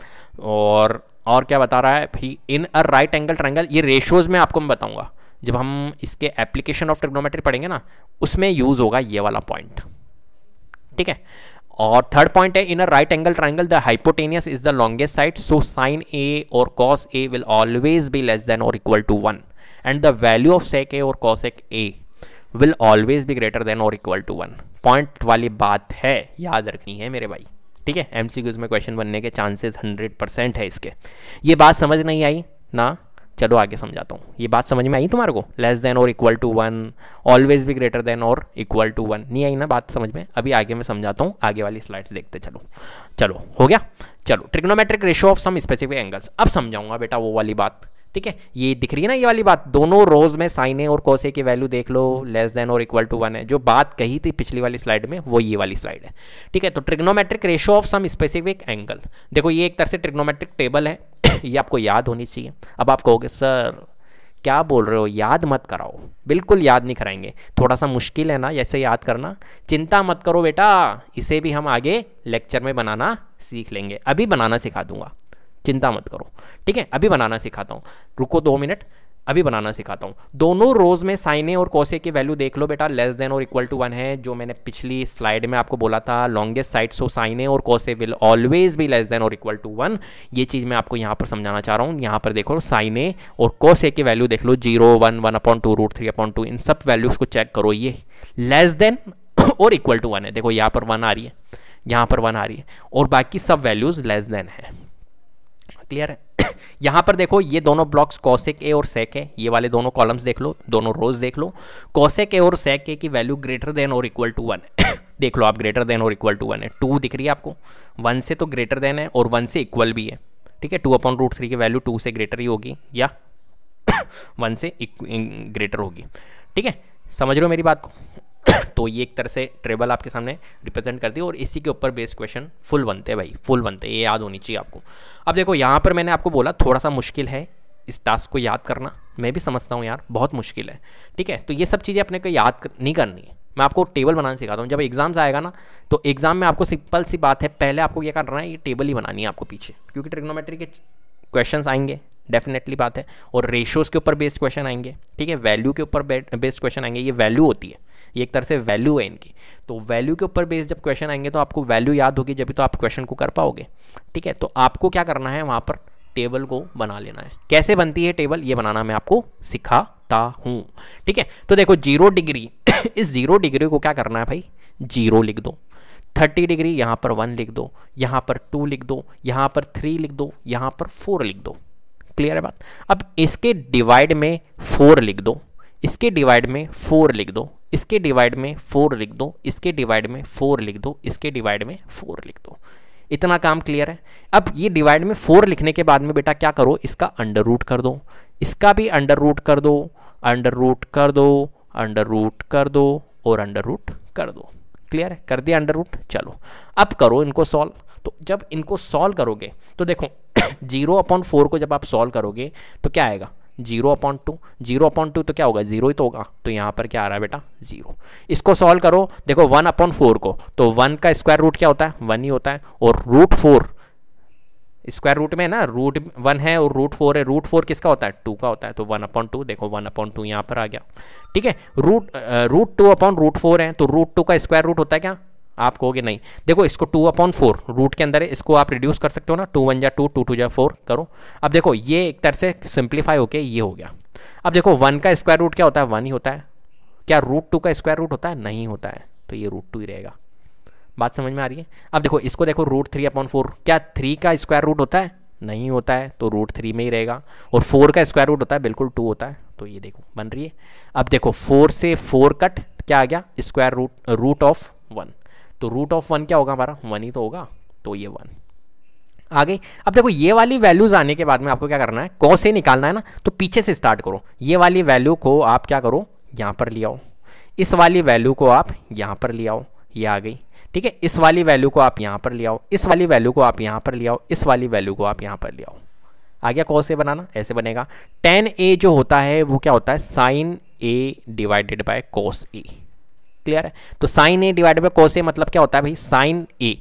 और और क्या बता रहा है in a right angle triangle ये रेशियोज में आपको मैं बताऊंगा जब हम इसके एप्लीकेशन ऑफ ट्रिग्नोमेट्री पढ़ेंगे ना उसमें यूज़ होगा ये वाला पॉइंट ठीक है और थर्ड पॉइंट है in a right angle triangle the hypotenuse is the longest side so sine A और cos A will always be less than और equal to one and the value of sec A और cosec A will always be greater than और equal to one point वाली बात है याद रखनी है मेरे भाई ठीक है एम में क्वेश्चन बनने के चांसेस हंड्रेड परसेंट है इसके ये बात समझ नहीं आई ना चलो आगे समझाता हूँ ये बात समझ में आई तुम्हारे को लेस देन और इक्वल टू वन ऑलवेज भी ग्रेटर देन और इक्वल टू वन नहीं आई ना बात समझ में अभी आगे मैं समझाता हूँ आगे वाली स्लाइड्स देखते चलो चलो हो गया चलो trigonometric ratio of some specific angles अब समझाऊंगा बेटा वो वाली बात ठीक है ये दिख रही है ना ये वाली बात दोनों रोज में साइने और कोसे की वैल्यू देख लो लेस देन और इक्वल टू वन है जो बात कही थी पिछली वाली स्लाइड में वो ये वाली स्लाइड है ठीक है तो trigonometric ratio of some specific angle देखो ये एक तरह से ट्रिग्नोमेट्रिक टेबल है ये आपको याद होनी चाहिए अब आप कहोगे सर क्या बोल रहे हो याद मत कराओ बिल्कुल याद नहीं कराएंगे थोड़ा सा मुश्किल है ना ऐसे याद करना चिंता मत करो बेटा इसे भी हम आगे लेक्चर में बनाना सीख लेंगे अभी बनाना सिखा दूंगा चिंता मत करो ठीक है अभी बनाना सिखाता हूँ रुको दो मिनट अभी बनाना सिखाता हूँ दोनों रोज में साइने और कोसे के वैल्यू देख लो बेटा लेस देन और इक्वल टू वन है जो मैंने पिछली स्लाइड में आपको बोला था लॉन्गेस्ट साइड सो साइने और कोसे विल ऑलवेज भी लेस देन और इक्वल टू वन ये चीज़ मैं आपको यहाँ पर समझाना चाह रहा हूँ यहाँ पर देखो साइने और कोसे के वैल्यू देख लो zero one one upon two root three upon two इन सब वैल्यूज़ को चेक करो ये लेस देन और इक्वल टू वन है देखो यहाँ पर वन आ रही है यहाँ पर वन आ रही है और बाकी सब वैल्यूज़ लेस देन है क्लियर है यहाँ पर देखो ये दोनों ब्लॉक्स कौशिक ए और सेक है ये वाले दोनों कॉलम्स देख लो दोनों रोज देख लो कौशिक ए और सेक ए की वैल्यू ग्रेटर देन और इक्वल टू वन है देख लो आप ग्रेटर देन और इक्वल टू वन है टू दिख रही है आपको वन से तो ग्रेटर देन है और वन से इक्वल भी है ठीक है टू अपॉन रूट थ्री की वैल्यू टू से ग्रेटर ही होगी या वन से ग्रेटर होगी ठीक है समझ रहे हो मेरी बात को तो ये एक तरह से ट्रेबल आपके सामने रिप्रेजेंट करती है और इसी के ऊपर बेस्ड क्वेश्चन फुल बनते हैं भाई फुल बनते हैं ये याद होनी चाहिए आपको अब देखो यहाँ पर मैंने आपको बोला थोड़ा सा मुश्किल है इस टास्क को याद करना मैं भी समझता हूँ यार बहुत मुश्किल है ठीक है तो ये सब चीज़ें अपने को याद कर, नहीं करनी है मैं आपको टेबल बनाना सिखाता हूँ जब एग्जाम्स आएगा ना तो एग्जाम में आपको सिंपल सी बात है पहले आपको क्या करना है ये टेबल ही बनानी है आपको पीछे क्योंकि ट्रिग्नोमेट्री के क्वेश्चन आएंगे डेफिनेटली बात है और रेशोज़ के ऊपर बेस्ड क्वेश्चन आएंगे ठीक है वैल्यू के ऊपर बेस्ड क्वेश्चन आएंगे ये वैल्यू होती है ये एक तरह से वैल्यू है इनकी तो वैल्यू के ऊपर बेस्ड जब क्वेश्चन आएंगे तो आपको वैल्यू याद होगी जब भी तो आप क्वेश्चन को कर पाओगे ठीक है तो आपको क्या करना है वहाँ पर टेबल को बना लेना है कैसे बनती है टेबल ये बनाना मैं आपको सिखाता हूँ ठीक है तो देखो जीरो डिग्री इस जीरो डिग्री को क्या करना है भाई जीरो लिख दो थर्टी डिग्री यहाँ पर वन लिख दो यहाँ पर टू लिख दो यहाँ पर थ्री लिख दो यहाँ पर फोर लिख दो क्लियर है बात अब इसके डिवाइड में फोर लिख दो इसके डिवाइड में फोर लिख दो इसके डिवाइड में फोर लिख दो इसके डिवाइड में फोर लिख दो इसके डिवाइड में फोर लिख दो इतना काम क्लियर है अब ये डिवाइड में फोर लिखने के बाद में बेटा क्या करो इसका अंडर रूट कर दो इसका भी अंडर रूट कर दो अंडर रूट कर दो अंडर रूट कर दो और अंडर रूट कर दो क्लियर है कर दिया अंडर रूट चलो अब करो इनको सॉल्व तो जब इनको सॉल्व करोगे तो देखो जीरो अपॉन फोर को जब आप सॉल्व करोगे तो क्या आएगा zero upon two zero upon two तो क्या होगा जीरो ही तो होगा तो यहाँ पर क्या आ रहा है बेटा जीरो इसको सॉल्व करो देखो वन अपॉन फोर को तो वन का स्क्वायर रूट क्या होता है वन ही होता है और रूट फोर स्क्वायर रूट में ना रूट वन है और रूट फोर है रूट फोर किसका होता है टू का होता है तो वन अपॉइंट टू देखो वन अपॉइंट टू यहाँ पर आ गया ठीक है root root two upon root four है तो रूट टू का स्क्वायर रूट होता है क्या आप कहोगे नहीं देखो इसको टू अपॉन फोर रूट के अंदर है इसको आप रिड्यूस कर सकते हो ना टू वन जा टू टू टू जा फोर करो अब देखो ये एक तरह से सिंप्लीफाई होके ये हो गया अब देखो वन का स्क्वायर रूट क्या होता है वन ही होता है क्या रूट टू का स्क्वायर रूट होता है नहीं होता है तो ये रूट टू ही रहेगा बात समझ में आ रही है अब देखो इसको देखो रूट थ्री अपॉन फोर क्या थ्री का स्क्वायर रूट होता है नहीं होता है तो रूट थ्री में ही रहेगा और फोर का स्क्वायर रूट होता है बिल्कुल टू होता है तो ये देखो बन रही है अब देखो फोर से फोर कट क्या आ गया square root root of one तो रूट ऑफ वन क्या होगा हमारा वन ही तो होगा तो ये वन आगे अब देखो ये वाली वैल्यूज आने के बाद में आपको क्या करना है कौ से निकालना है ना तो पीछे से स्टार्ट करो ये वाली वैल्यू को आप क्या करो यहाँ पर ले आओ इस वाली वैल्यू को आप यहाँ पर ले आओ ये आ गई ठीक है इस वाली वैल्यू को आप यहाँ पर ले आओ इस वाली वैल्यू को आप यहाँ पर ले आओ इस वाली वैल्यू को आप यहाँ पर ले आओ आ गया कॉस से बनाना ऐसे बनेगा टेन ए जो होता है वो क्या होता है sine A divided by cos A clear है तो sine A divide by cos A मतलब क्या होता है भाई साइन ए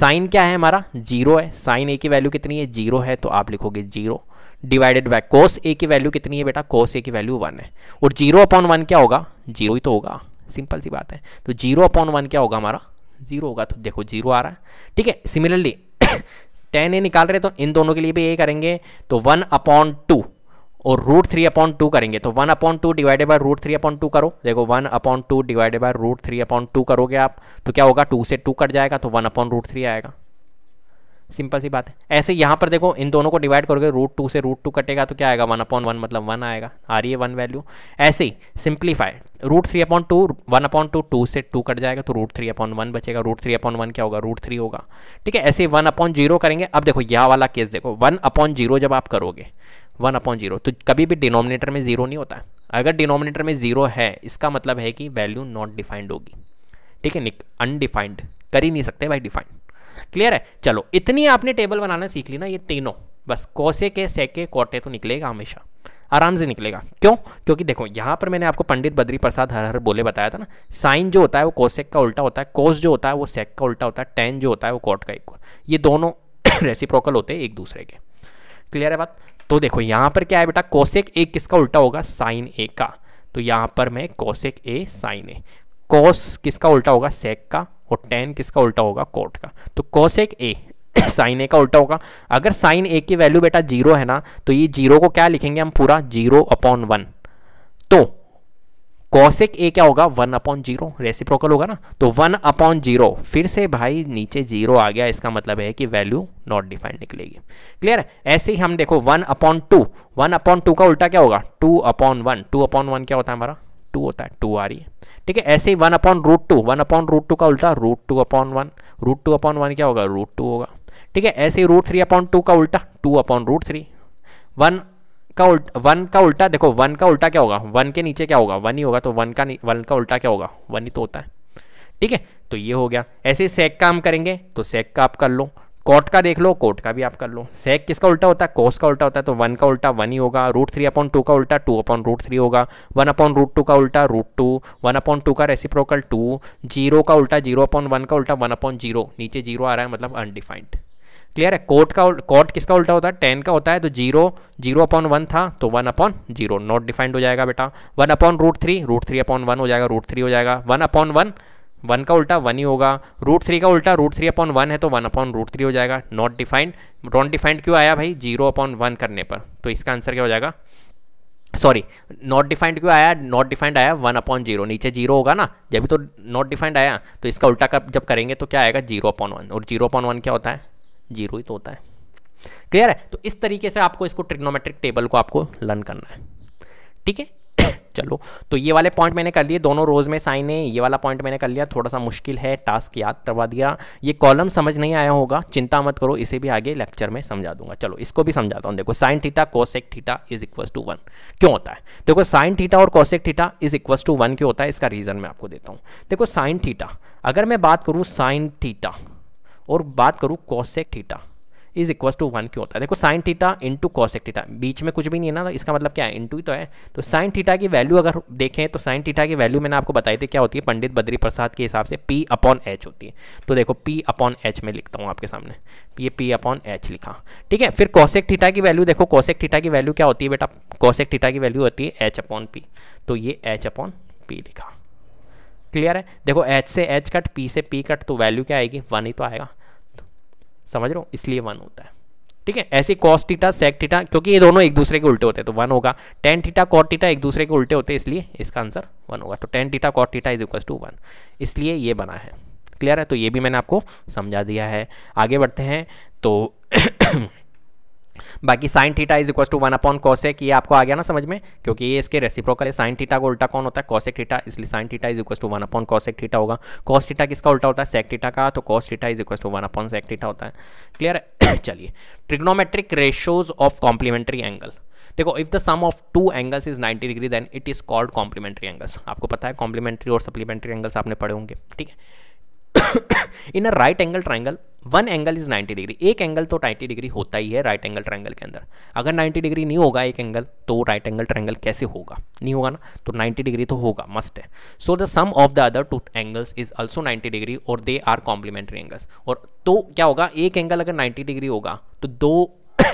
साइन क्या है हमारा जीरो है साइन ए की वैल्यू कितनी है जीरो है तो आप लिखोगे zero divided by cos A की वैल्यू कितनी है बेटा कोस ए की वैल्यू वन है और जीरो अपॉन वन क्या होगा जीरो ही तो होगा सिंपल सी बात है तो जीरो अपॉन वन क्या होगा हमारा जीरो होगा तो देखो जीरो आ रहा है ठीक है सिमिलरली टेन ए निकाल रहे तो इन दोनों के लिए भी ए करेंगे तो वन अपॉन टू और रूट थ्री अपॉन टू करेंगे तो one upon two divided by root three upon two करो देखो one upon two divided by root three upon two करोगे आप तो क्या होगा टू से टू कट जाएगा तो वन अपॉन रूट थ्री आएगा सिंपल सी बात है ऐसे यहाँ पर देखो इन दोनों को डिवाइड करोगे रूट टू से रूट टू कटेगा तो क्या आएगा वन अपॉन वन मतलब वन आएगा आ रही है वन वैल्यू ऐसे ही simplify root three upon two one upon two two से टू कट जाएगा तो रूट थ्री अपॉन वन बचेगा रूट थ्री अपॉन वन क्या होगा रूट थ्री होगा ठीक है ऐसे वन अपॉन जीरो करेंगे अब देखो यह वाला केस देखो वन अपॉन जीरो जब आप करोगे वन अपॉन जीरो तो कभी भी डिनोमिनेटर में ज़ीरो नहीं होता अगर डिनोमिनेटर में ज़ीरो है इसका मतलब है कि वैल्यू नॉट डिफाइंड होगी ठीक है निक अनडिफाइंड कर ही नहीं सकते भाई डिफाइंड क्लियर है चलो इतनी आपने टेबल बनाना सीख ली ना ये तीनों बस कोसे के सेके कोटे तो निकलेगा हमेशा आराम से निकलेगा क्यों क्योंकि देखो यहाँ पर मैंने आपको पंडित बद्री प्रसाद हर हर बोले बताया था ना साइन जो होता है वो कोसेक का उल्टा होता है कोस जो होता है वो सेक का उल्टा होता है टेन जो होता है वो कोट का इक्वल ये दोनों रेसिप्रोकल होते हैं एक दूसरे के क्लियर है बात तो देखो यहां पर क्या है बेटा कोशेक ए किसका उल्टा होगा साइन ए का तो यहां पर मैं cosec A sine A cos किसका उल्टा होगा सेक का और टेन किसका उल्टा होगा कोट का तो कोशेक ए साइन ए का उल्टा होगा अगर साइन ए की वैल्यू बेटा जीरो है ना तो ये जीरो को क्या लिखेंगे हम पूरा जीरो अपॉन वन तो कॉसेक ए क्या होगा वन अपॉन जीरो रेसिप्रोकल होगा ना तो वन अपॉन जीरो फिर से भाई नीचे जीरो आ गया इसका मतलब है कि वैल्यू नॉट डिफाइंड निकलेगी क्लियर है ऐसे ही हम देखो one upon two one upon two का उल्टा क्या होगा two upon one two upon one क्या होता है हमारा टू होता है टू आ रही है ठीक है ऐसे ही one upon root two one upon root two का उल्टा root two upon one root two upon one क्या होगा रूट टू होगा ठीक है ऐसे ही रूट थ्री अपॉन टू का उल्टा two upon root three one का उल्टा वन का उल्टा देखो वन का उल्टा क्या होगा वन के नीचे क्या होगा वन ही होगा तो वन का वन का उल्टा क्या होगा वन ही तो होता है ठीक है तो ये हो गया ऐसे सेक का हम करेंगे तो सेक का आप कर लो कोट का देख लो कोट का भी आप कर लो सेक किसका उल्टा होता है कोस का उल्टा होता है तो वन का उल्टा वन ही होगा रूट थ्री अपॉन टू का उल्टा टू अपॉन रूट थ्री होगा वन अपॉन रूट टू का उल्टा root two one upon two का रेसिप्रोकल टू जीरो का उल्टा जीरो अपॉन वन का उल्टा वन अपॉन जीरो नीचे जीरो आ रहा है मतलब अनडिफाइंड क्लियर है कोट का कोट किसका उल्टा होता है टेन का होता है तो जीरो जीरो अपॉन वन था तो one upon zero not defined हो जाएगा बेटा one upon root three root three upon one हो जाएगा रूट थ्री हो जाएगा वन अपॉन वन वन का उल्टा वन ही होगा रूट थ्री का उल्टा रूट थ्री अपॉन वन है तो वन अपॉन रूट थ्री हो जाएगा नॉट डिफाइंड नॉट डिफाइंड क्यों आया भाई जीरो अपॉन वन करने पर तो इसका आंसर क्या हो जाएगा सॉरी नॉट डिफाइंड क्यों आया नॉट डिफाइंड आया वन अपॉन जीरो नीचे जीरो होगा ना जब भी तो नॉट डिफाइंड आया तो इसका उल्टा कर, जब करेंगे तो क्या आएगा जीरो अपॉन वन और जीरो अपॉन वन क्या होता है जीरो ही तो होता है क्लियर है तो इस तरीके से आपको इसको ट्रिग्नोमेट्रिक टेबल को आपको लर्न करना है ठीक है चलो तो ये वाले पॉइंट मैंने कर लिए दोनों रोज में साइन है ये वाला पॉइंट मैंने कर लिया थोड़ा सा मुश्किल है टास्क याद करवा दिया ये कॉलम समझ नहीं आया होगा चिंता मत करो इसे भी आगे लेक्चर में समझा दूंगा चलो इसको भी समझाता हूँ देखो sine theta cosec theta is equal to one क्यों होता है देखो साइन थीटा और cosec theta is equal to one क्यों होता है इसका रीजन मैं आपको देता हूँ देखो साइन थीटा अगर मैं बात करूँ साइन थीटा और बात करूँ cosec theta is equal to one क्यों होता है देखो sine theta into cosec theta बीच में कुछ भी नहीं है ना इसका मतलब क्या है इंटू ही तो है तो साइन थीटा की वैल्यू अगर देखें तो साइन थीटा की वैल्यू मैंने आपको बताई थी क्या होती है पंडित बद्री प्रसाद के हिसाब से पी अपॉन एच होती है तो देखो पी अपॉन एच में लिखता हूँ आपके सामने ये पी अपॉन एच लिखा ठीक है फिर कॉसेक थीटा की वैल्यू देखो कॉसेक थीटा की वैल्यू क्या होती है बेटा कॉसेक थीटा की वैल्यू होती है एच अपॉन पी तो ये एच अपॉन पी लिखा क्लियर है देखो एच से एच कट पी से पी कट तो वैल्यू क्या आएगी वन ही तो आएगा तो समझ रहे हो इसलिए वन होता है ठीक है ऐसे कॉस टीटा सेक टीटा क्योंकि ये दोनों एक दूसरे के उल्टे होते हैं तो वन होगा टेन टीटा कॉट टीटा एक दूसरे के उल्टे होते हैं इसलिए इसका आंसर वन होगा तो tan theta cot theta is equal to one इसलिए ये बना है क्लियर है तो ये भी मैंने आपको समझा दिया है आगे बढ़ते हैं तो बाकी sine theta is equal to one upon cosec ये आपको आ गया ना समझ में क्योंकि ये इसके रेसिप्रोकल है साइन थीटा को उल्टा कौन होता है कॉसेक थीटा इसलिए sine theta is equal to one upon cosec theta होगा कॉस थीटा किसका उल्टा होता है सेक थीटा का तो cos theta is equal to one upon sec theta होता है क्लियर है चलिए trigonometric ratios of complementary angle देखो if the sum of two angles is 90 degree then it is called complementary angles आपको पता है कॉम्प्लीमेंट्री और सप्लीमेंट्री एंगल्स आपने पढ़े होंगे ठीक है in a right angle triangle one angle is 90 degree एक एंगल तो 90 डिग्री होता ही है राइट एंगल ट्रायंगल के अंदर अगर 90 डिग्री नहीं होगा एक एंगल तो राइट एंगल ट्रायंगल कैसे होगा नहीं होगा ना तो 90 डिग्री तो होगा मस्ट है so the sum of the other two angles is also 90 degree और दे आर कॉम्प्लीमेंट्री एंगल्स और तो क्या होगा एक एंगल अगर नाइन्टी डिग्री होगा तो दो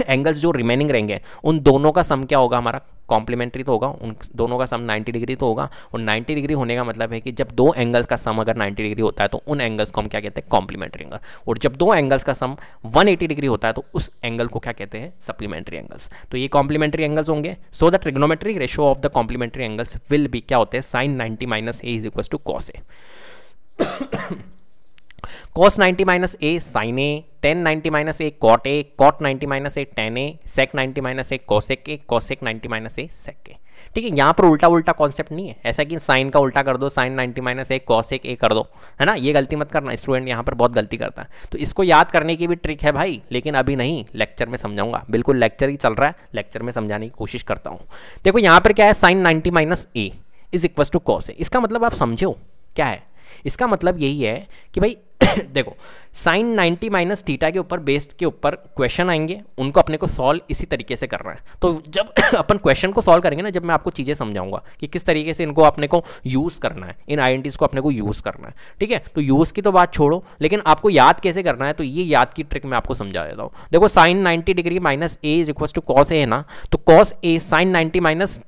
एंगल्स जो रिमेनिंग रहेंगे उन दोनों का सम क्या होगा हमारा कॉम्प्लीमेंट्री तो होगा उन दोनों का सम 90 डिग्री तो होगा और 90 डिग्री होने का मतलब है कि जब दो एंगल्स का सम अगर 90 डिग्री होता है तो उन एंगल्स को हम क्या कहते हैं कॉम्प्लीमेंट्री एंगल और जब दो एंगल्स का सम 180 डिग्री होता है तो उस एंगल को क्या कहते हैं सप्लीमेंट्री एंगल्स तो ये कॉम्प्लीमेंट्री एंगल्स होंगे so the trigonometry ratio of the complementary angles will भी क्या होते हैं sine ninety minus A is equal to cos A cos 90 minus A sine A tan 90 minus A cot A cot 90 minus A tan A sec 90 minus A cosec A cosec 90 minus A sec A ठीक है यहाँ पर उल्टा उल्टा concept नहीं है ऐसा कि साइन का उल्टा कर दो sine 90 minus A cosec A कर दो है ना ये गलती मत करना स्टूडेंट यहाँ पर बहुत गलती करता है तो इसको याद करने की भी ट्रिक है भाई लेकिन अभी नहीं लेक्चर में समझाऊंगा बिल्कुल लेक्चर ही चल रहा है लेक्चर में समझाने की कोशिश करता हूँ देखो यहाँ पर क्या है sine ninety minus A is equal to cos A इसका मतलब आप समझो क्या है इसका मतलब यही है कि भाई देखो साइन 90 माइनस थीटा के ऊपर बेस्ड के ऊपर क्वेश्चन आएंगे उनको अपने को सॉल्व इसी तरीके से करना है तो जब अपन क्वेश्चन को सॉल्व करेंगे ना जब मैं आपको चीज़ें समझाऊंगा कि किस तरीके से इनको अपने को यूज़ करना है इन आइडेंटिटीज़ को अपने को यूज़ करना है ठीक है तो यूज़ की तो बात छोड़ो लेकिन आपको याद कैसे करना है तो ये याद की ट्रिक मैं आपको समझा देता हूँ देखो sine ninety degree minus A is equal to cos A ना तो cos A sine ninety minus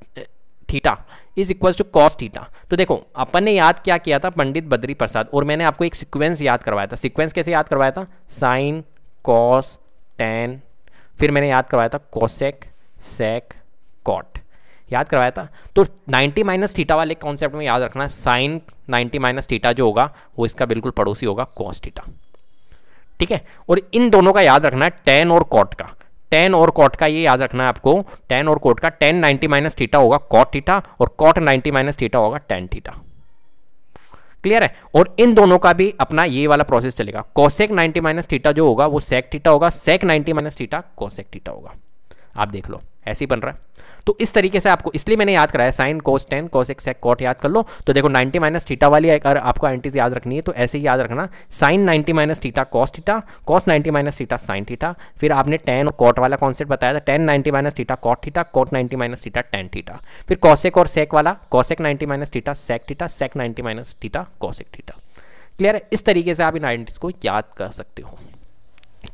theta is equal to cos theta तो देखो अपन ने याद क्या किया था पंडित बद्री प्रसाद और मैंने आपको एक सिक्वेंस याद करवाया था सिक्वेंस कैसे याद करवाया था साइन कॉस टेन फिर मैंने याद करवाया था कॉसेक सेक कॉट याद करवाया था तो 90 माइनस थीटा वाले कॉन्सेप्ट में याद रखना साइन 90 माइनस थीटा जो होगा वो इसका बिल्कुल पड़ोसी होगा कॉस थीटा ठीक है और इन दोनों का याद रखना है टेन और कॉट का टेन और कॉट का ये याद रखना है आपको टेन और कॉट का टेन नाइनटी माइनस थीटा होगा कॉट थीटा और कॉट नाइनटी माइनस थीटा होगा टेन थीटा क्लियर है और इन दोनों का भी अपना ये वाला प्रोसेस चलेगा कॉसेक 90 माइनस थीटा जो होगा वो सेक थीटा होगा sec 90 minus theta cosec theta होगा आप देख लो ऐसे ही बन रहा है तो इस तरीके से आपको इसलिए मैंने याद कराया साइन कोस टेन कोस एक सेक कॉट याद कर लो तो देखो 90 माइनस थीटा वाली अगर आपको एंटीज याद रखनी है तो ऐसे ही याद रखना sine 90 minus theta cos theta cos 90 minus theta sine theta फिर आपने टेन और कॉट वाला कॉन्सेप्ट बताया था tan ninety minus theta cot theta cot ninety minus theta tan theta फिर कॉसेक और सेक वाला cosec ninety minus theta sec theta sec ninety minus theta cosec theta clear है इस तरीके से आप इन आइडेंटिटीज को याद कर सकते हो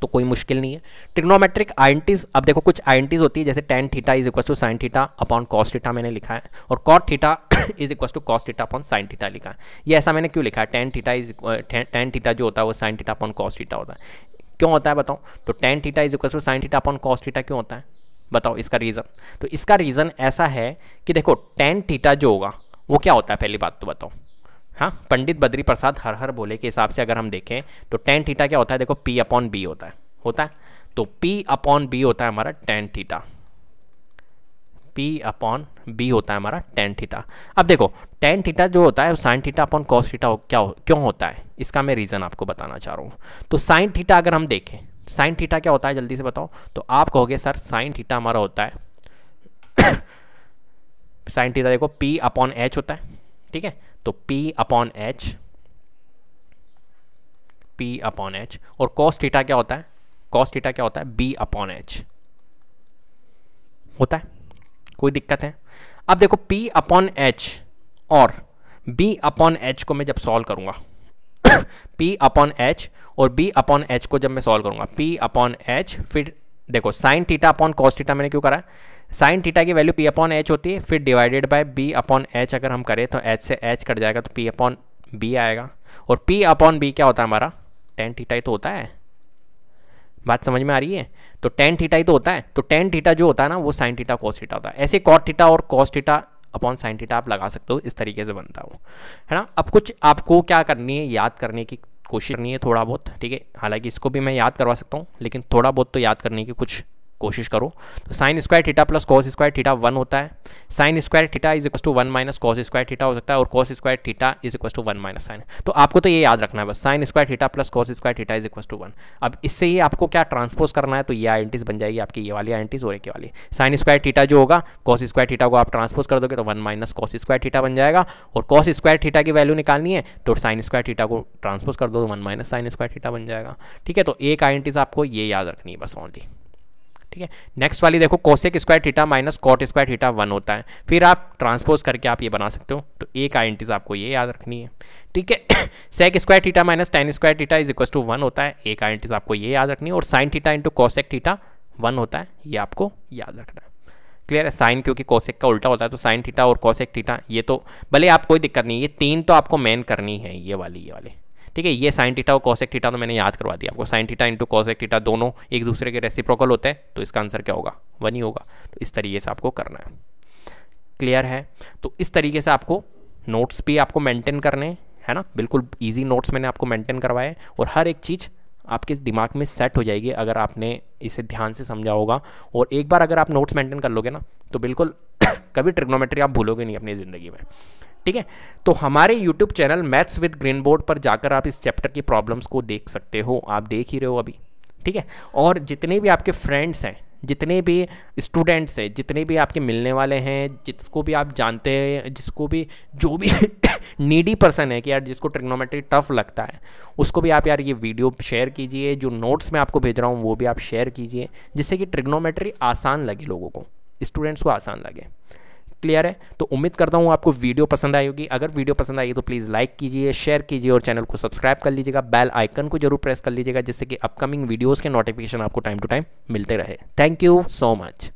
तो कोई मुश्किल नहीं है ट्रिग्नोमेट्रिक आइंटीज अब देखो कुछ आइंटीज होती है जैसे tan theta is equal to sine theta upon cos theta मैंने लिखा है और cot theta is equal to cos theta upon sine theta लिखा है ये ऐसा मैंने क्यों लिखा है tan theta is tan theta जो होता है वो sine theta upon cos theta होता है क्यों होता है बताओ तो tan theta is equal to sine theta upon cos theta क्यों होता है बताओ इसका रीज़न तो इसका रीज़न ऐसा है कि देखो टेन थीटा जो होगा वो क्या होता है पहली बात तो बताओ हाँ पंडित बद्री प्रसाद हर हर बोले के हिसाब से अगर हम देखें तो टेन थीटा क्या होता है देखो पी अपॉन बी होता है होता है तो पी अपॉन बी होता है हमारा tan theta P upon B होता है हमारा टेन थीटा अब देखो टेन थीटा जो होता है sine theta upon cos theta क्या हो, क्यों होता है इसका मैं रीज़न आपको बताना चाह रहा हूँ तो साइन थीटा अगर हम देखें साइन थीटा क्या होता है जल्दी से बताओ तो आप कहोगे सर साइन थीटा हमारा होता है साइन थीटा देखो पी अपॉन एच होता है ठीक है तो P upon H P upon H और कॉस थीटा क्या होता है कॉस थीटा क्या होता है B अपॉन एच होता है कोई दिक्कत है अब देखो P अपॉन एच और B अपॉन एच को मैं जब सॉल्व करूंगा P अपॉन एच और B अपॉन एच को जब मैं सॉल्व करूंगा P अपॉन एच फिर देखो sine theta upon cos theta मैंने क्यों करा साइन टीटा की वैल्यू पी अपॉन एच होती है फिर divided by B upon H अगर हम करें तो एच से एच कट जाएगा तो पी अपॉन बी आएगा और पी अपॉन बी क्या होता है हमारा टेन टीटा ही तो होता है बात समझ में आ रही है तो टेन टीटा ही तो होता है तो टेन टीटा जो होता है ना वो साइन टीटा कॉस टीटा होता है ऐसे कॉट टीटा और cos theta upon sine theta आप लगा सकते हो इस तरीके से बनता हो है ना अब कुछ आपको क्या करनी है याद करने की कोशिश करनी है थोड़ा बहुत ठीक है हालांकि इसको भी मैं याद करवा सकता हूँ लेकिन थोड़ा बहुत तो याद करने की कुछ कोशिश करो तो sine square theta plus cos square theta one होता है sine square theta is equal to one minus cos square theta हो सकता है और cos square theta is equal to one minus sine तो आपको तो ये याद रखना है बस sine square theta plus cos square theta is equal to one अब इससे ही आपको क्या ट्रांसपोज करना है तो ये आइडेंटीज बन जाएगी आपकी ये वाली आइडेंटीज और एक वाली साइन स्क्वायर थीटा जो होगा कॉस स्क्वायर थीटा को आप ट्रांसपोज कर दोगे तो one minus cos square theta बन जाएगा और कॉस स्क्वायर थीटा की वैल्यू निकालनी है तो साइन स्क्वायर थीटा को ट्रांसपोज कर दो तो one minus sine square theta बन जाएगा ठीक है तो एक आइडेंटीज आपको ये याद रखनी है बस ओनली ठीक है नेक्स्ट वाली देखो cosec square theta minus cot square theta one होता है फिर आप ट्रांसपोज करके आप ये बना सकते हो तो एक आइडेंटिटीज आपको ये याद रखनी है ठीक है sec square theta minus tan square theta is equal to one होता है एक आइडेंटिटीज आपको ये याद रखनी है और sine theta into cosec theta one होता है ये आपको याद रखना है क्लियर है साइन क्योंकि कोसेक का उल्टा होता है तो साइन थीटा और कोसेक थीटा ये तो भले आप कोई दिक्कत नहीं ये तीन तो आपको मेन करनी है ये वाली ये वाली ठीक है ये साइन टीटा और कॉसेक टीटा तो मैंने याद करवा दिया आपको sine theta into cosec theta दोनों एक दूसरे के रेसिप्रोकल होते हैं तो इसका आंसर क्या होगा वन ही होगा तो इस तरीके से आपको करना है क्लियर है तो इस तरीके से आपको नोट्स भी आपको मेंटेन करने है ना बिल्कुल ईजी नोट्स मैंने आपको मेंटेन करवाए और हर एक चीज़ आपके दिमाग में सेट हो जाएगी अगर आपने इसे ध्यान से समझा होगा और एक बार अगर आप नोट्स मेंटेन कर लोगे ना तो बिल्कुल कभी ट्रिग्नोमेट्री आप भूलोगे नहीं अपनी ज़िंदगी में ठीक है तो हमारे YouTube channel maths with green board पर जाकर आप इस चैप्टर की प्रॉब्लम्स को देख सकते हो आप देख ही रहे हो अभी ठीक है और जितने भी आपके फ्रेंड्स हैं जितने भी स्टूडेंट्स हैं जितने भी आपके मिलने वाले हैं जिसको भी आप जानते हैं जिसको भी जो भी नीडी पर्सन है कि यार जिसको ट्रिग्नोमेट्री टफ लगता है उसको भी आप यार ये वीडियो शेयर कीजिए जो नोट्स मैं आपको भेज रहा हूँ वो भी आप शेयर कीजिए जिससे कि ट्रिग्नोमेट्री आसान लगे लोगों को स्टूडेंट्स को आसान लगे क्लियर है तो उम्मीद करता हूँ आपको वीडियो पसंद आई होगी अगर वीडियो पसंद आई तो प्लीज़ लाइक कीजिए शेयर कीजिए और चैनल को सब्सक्राइब कर लीजिएगा बेल आइकन को जरूर प्रेस कर लीजिएगा जिससे कि अपकमिंग वीडियोज़ के नोटिफिकेशन आपको टाइम टू टाइम मिलते रहे थैंक यू सो मच